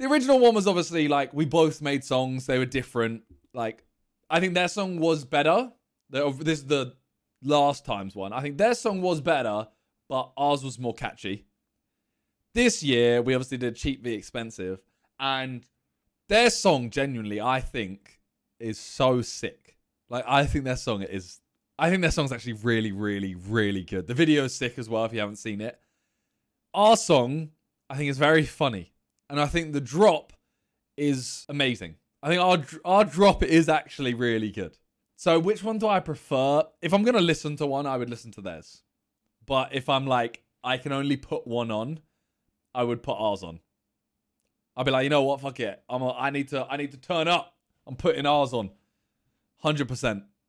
the original one was obviously like we both made songs, they were different. Like I think their song was better. this is the last time's one. I think their song was better, but ours was more catchy. This year we obviously did cheap v expensive, and their song genuinely I think is so sick. Like I think their song is I think their song's actually really, really, really good. The video is sick as well if you haven't seen it. Our song, I think, is very funny and I think the drop is amazing. I think our our drop is actually really good. So which one do I prefer? If I'm gonna listen to one, I would listen to theirs. But if I'm like I can only put one on, I would put ours on. I'd be like, you know what, fuck it. I'm a, I need to I need to turn up. I'm putting ours on. 100%.